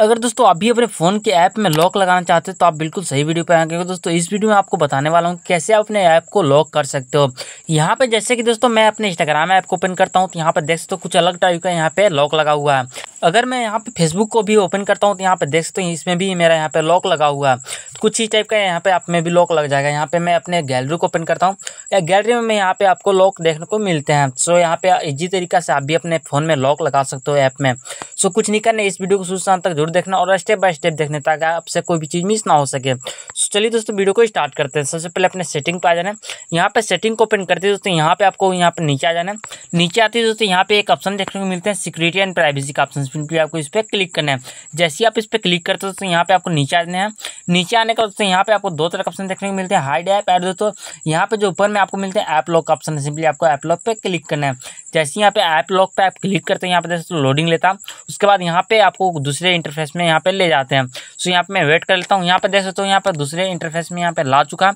अगर दोस्तों आप भी अपने फ़ोन के ऐप में लॉक लगाना चाहते हो तो आप बिल्कुल सही वीडियो पर आएंगे क्योंकि दोस्तों इस वीडियो में आपको बताने वाला हूँ कैसे आप अपने ऐप को लॉक कर सकते हो यहाँ पर जैसे कि दोस्तों मैं अपने इंस्टाग्राम ऐप को ओपन करता हूँ तो यहाँ पर देख सकते हो कुछ अलग टाइप का यहाँ पे लॉक लगा हुआ है अगर मैं यहाँ पर फेसबुक को भी ओपन करता हूँ तो यहाँ पर देख सकते हो इसमें भी मेरा यहाँ पर लॉक लगा हुआ है कुछ ही टाइप का यहाँ पे आप में भी लॉक लग जाएगा यहाँ पे मैं अपने गैलरी को ओपन करता हूँ या गैलरी में यहाँ पे आपको लॉक देखने को मिलते हैं सो यहाँ पे इजी तरीका से आप भी अपने फ़ोन में लॉक लगा सकते हो ऐप में सो कुछ नहीं करना इस वीडियो को शुरू तक जरूर देखना और स्टेप बाय स्टेप देखने ताकि आपसे कोई भी चीज़ मिस ना हो सके सो चलिए दोस्तों वीडियो को स्टार्ट करते हैं सबसे पहले अपने सेटिंग पर आ जाना यहाँ पर सेटिंग को ओपन करते दोस्तों यहाँ पे आपको यहाँ पर नीचे आ जाना नीचे आते दोस्तों यहाँ पे एक ऑप्शन देखने को मिलते हैं सिक्योरिटी एंड प्राइवेसी का ऑप्शन आपको इस पर क्लिक करना है जैसे ही आप इस पर क्लिक करते हो दोस्तों यहाँ पे आपको नीचे आ जाना है नीचे आने करने का दोस्तों यहाँ पे आपको दो तरह के ऑप्शन देखने को मिलते हैं हाइड ऐप एड दोस्तों यहाँ पे जो ऊपर में आपको मिलते हैं ऐप लॉक का ऑप्शन है सिंपली आपको ऐप लॉक पे क्लिक करना है जैसे यहाँ पे ऐप लॉक पे आप क्लिक करते हैं यहाँ पे तो लोडिंग लेता उसके बाद यहाँ पे आपको दूसरे इंटरफेस में यहाँ पे ले जाते हैं सो यहाँ पे मैं वेट कर लेता हूँ यहाँ पे देख सकते हो यहाँ पर दूसरे इंटरफेस में यहाँ पे ला चुका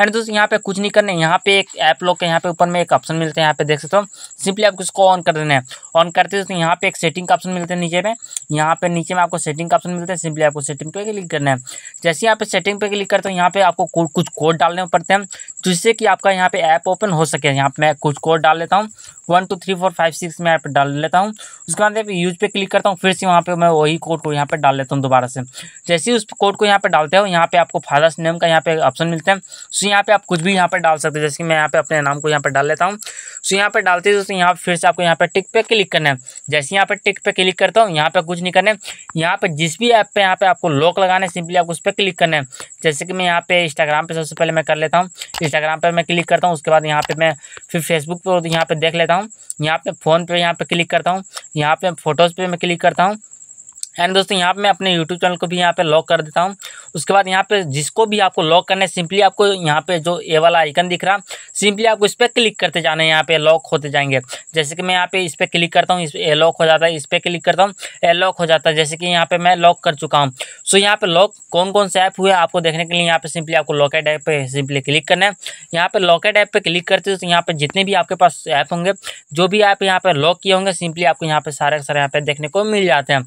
एंड दोस्तों यहाँ पे कुछ नहीं करना है यहाँ पे एक ऐप लॉक के यहाँ पे ऊपर में एक ऑप्शन मिलता है यहाँ पे देख सकते हो सिंपली आपको इसको ऑन कर देना है ऑन करते दोस्तों यहाँ पे एक सेटिंग का ऑप्शन मिलता है नीचे में यहाँ पे नीचे में आपको सेटिंग का ऑप्शन मिलता है सिंपली आपको सेटिंग पे क्लिक करना है जैसे यहाँ पे सेटिंग पे क्लिक करते हो यहाँ पे आपको कुछ कोड डालने पड़ते हैं जिससे कि आपका यहाँ पे ऐप ओपन हो सके यहाँ पे मैं कुछ कोड डाल लेता हूँ one two three four five six में यहाँ पर डाल लेता हूँ उसके बाद यूज पे क्लिक करता हूँ फिर से वहाँ पे मैं वही कोड को यहाँ पर डाल लेता हूँ दोबारा से जैसे ही उस कोड को यहाँ पर डालते हो यहाँ पे आपको फादर्स नेम का यहाँ पे ऑप्शन मिलता है सो यहाँ पे आप कुछ भी यहाँ पर डाल सकते हो जैसे कि मैं यहाँ पे अपने नाम को यहाँ पर डाल लेता हूँ सो यहाँ पर डालते हैं दोस्तों यहाँ फिर से आपको यहाँ पे टिक पे क्लिक करना है जैसे यहाँ पे टिक पे क्लिक करता हूँ यहाँ पे कुछ नहीं करना है यहाँ पर जिस भी ऐप पे यहाँ पे आपको लॉक लगाना है सिंपली आपको उस पर क्लिक करना है जैसे कि मैं यहाँ पे इंस्टाग्राम पे सबसे पहले मैं कर लेता हूँ इंस्टाग्राम पर मैं क्लिक करता हूँ उसके बाद यहाँ पे मैं फिर फेसबुक पर यहाँ पर देख लेता हूँ यहाँ पर फ़ोन पर यहाँ पर क्लिक करता हूँ यहाँ पर फ़ोटोज़ पर मैं क्लिक करता हूँ एंड दोस्तों यहाँ पे मैं अपने यूट्यूब चैनल को भी यहाँ पे लॉक कर देता हूँ उसके बाद यहाँ पे जिसको भी आपको लॉक करना है सिंपली आपको यहाँ पे जो ए वाला आइकन दिख रहा सिंपली आपको इस पर क्लिक करते जाना है यहाँ पे लॉक होते जाएंगे जैसे कि मैं यहाँ पे इस पर क्लिक करता हूँ इस ए लॉक हो जाता है इस पर क्लिक करता हूँ ए लॉक हो जाता है जैसे कि यहाँ पर मैं लॉक कर चुका हूँ सो यहाँ पे लॉक कौन कौन से ऐप हुए आपको देखने के लिए यहाँ पे सिंपली आपको लॉकेट ऐप पर सिंपली क्लिक करना है यहाँ पर लॉकेट ऐप पर क्लिक करते हो तो यहाँ पे जितने भी आपके पास ऐप होंगे जो भी ऐप यहाँ पर लॉक किए होंगे सिंपली आपको यहाँ पे सारे सारे यहाँ पे देखने को मिल जाते हैं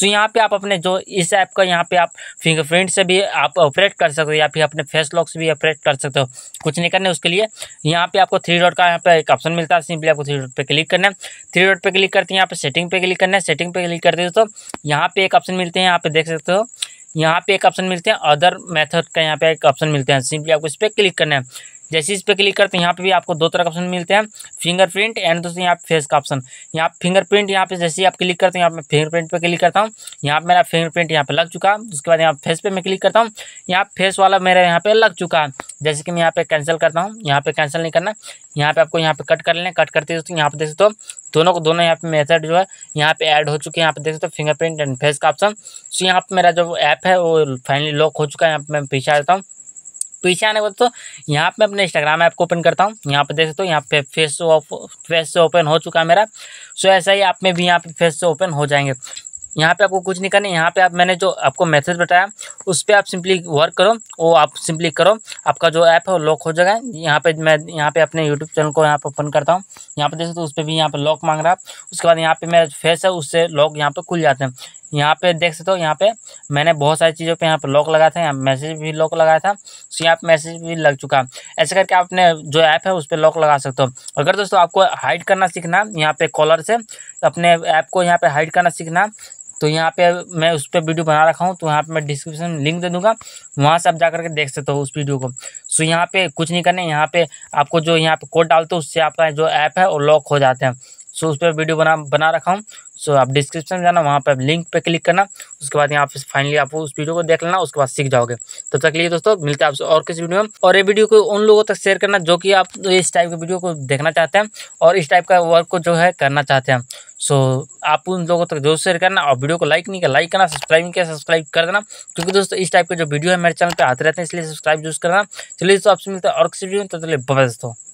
सो यहाँ पे आप अपने जो इस ऐप का यहाँ पे आप फिंगरप्रिंट से भी आप ऑपरेट कर सकते हो या फिर अपने फेस लॉक से भी ऑपरेट कर सकते हो कुछ नहीं करना उसके लिए यहाँ पे आपको थ्री डॉट का यहाँ पे एक ऑप्शन मिलता है सिंपली आपको थ्री डॉट पे क्लिक करना है थ्री डॉट पे क्लिक करते हैं यहाँ पे सेटिंग पे क्लिक करना है सेटिंग पे क्लिक करते हो तो यहाँ पे एक ऑप्शन मिलते हैं यहाँ पे देख सकते हो यहाँ पे एक ऑप्शन मिलते हैं अदर मेथड का यहाँ पे एक ऑप्शन मिलते हैं सिंपली आपको इस पर क्लिक करना है जैसे इस पर क्लिक करते हैं यहाँ पे भी आपको दो तरह का ऑप्शन मिलते हैं फिंगरप्रिंट एंड दोस्तों यहाँ पे फेस का ऑप्शन यहाँ फिंगरप्रिंट यहाँ पे जैसे ही आप क्लिक करते हैं यहाँ पे फिंगरप्रिंट पे क्लिक करता हूँ यहाँ पे मेरा फिंगरप्रिंट यहाँ पे लग चुका उसके बाद यहाँ फेस पे मैं क्लिक करता हूँ यहाँ फेस वाला मेरा यहाँ पे लग चुका जैसे कि मैं यहाँ पे कैंसिल करता हूँ यहाँ पे कैंसिल नहीं करना यहाँ पे आपको यहाँ पे कट कर लेना कट करते दोस्तों यहाँ पे देख सकते हो दोनों को दोनों यहाँ पे मेथड जो है यहाँ पे ऐड हो चुके हैं यहाँ पे देख सकते हो फिंगरप्रिंट एंड फेस का ऑप्शन सो यहाँ पे मेरा जो ऐप है वो फाइनली लॉक हो चुका है यहाँ पे मैं पीछे आ जाता हूँ पीछे आने के बाद तो यहाँ पे अपने इंस्टाग्राम ऐप को ओपन करता हूँ यहाँ पे देख सकते हो यहाँ पे फेस ऑफ फेस से ओपन हो चुका है मेरा सो ऐसा ही आप में भी यहाँ पे फेस से ओपन हो जाएंगे यहाँ पे आपको कुछ नहीं करना है यहाँ पे आप मैंने जो आपको मैसेज बताया उस पर आप सिंपली वर्क करो वो आप सिंपली करो आपका जो ऐप है वो लॉक हो जाएगा यहाँ पे मैं यहाँ पे अपने यूट्यूब चैनल को यहाँ पे ओपन करता हूँ यहाँ पे देख सकते हो उस पर भी यहाँ पे लॉक मांग रहा है उसके बाद यहाँ पे मेरा फेस है उससे लॉक यहाँ पे खुल जाते हैं यहाँ पे देख सकते हो यहाँ पे मैंने बहुत सारी चीज़ों पे यहाँ पे लॉक लगाया था यहाँ मैसेज भी लॉक लगाया था सो यहाँ पे मैसेज भी लग चुका ऐसे करके आप अपने जो ऐप है उस पर लॉक लगा सकते हो अगर दोस्तों आपको हाइड करना सीखना यहाँ पे कॉलर से अपने ऐप को यहाँ पे हाइड करना सीखना तो यहाँ पे मैं उस पर वीडियो बना रखा हूँ तो यहाँ पे मैं डिस्क्रिप्शन में लिंक दे दूंगा वहाँ से आप जा करके देख सकते हो उस वीडियो को सो यहाँ पे कुछ नहीं करना यहाँ पे आपको जो यहाँ पे कोड डालते हो उससे आपका जो ऐप है वो लॉक हो जाते हैं सो उस पर वीडियो बना बना रखा हूँ सो आप डिस्क्रिप्शन में जाना वहाँ पर लिंक पर क्लिक करना उसके बाद यहाँ पे फाइनली आप उस वीडियो को देख लेना उसके बाद सीख जाओगे तब तक लिए दोस्तों मिलते हैं आपसे और किसी वीडियो में और ये वीडियो को उन लोगों तक शेयर करना जो कि आप इस टाइप के वीडियो को देखना चाहते हैं और इस टाइप का वर्क को जो है करना चाहते हैं सो आप उन लोगों तक जरूर शेयर करना और वीडियो को लाइक नहीं कर लाइक करना सब्सक्राइब नहीं किया सब्सक्राइब कर देना क्योंकि दोस्तों इस टाइप के जो वीडियो है मेरे चैनल पर आते रहते हैं इसलिए सब्सक्राइब जरूर करना चलिए दोस्तों आपसे मिलते हैं और किसी वीडियो में तो चलिए दोस्तों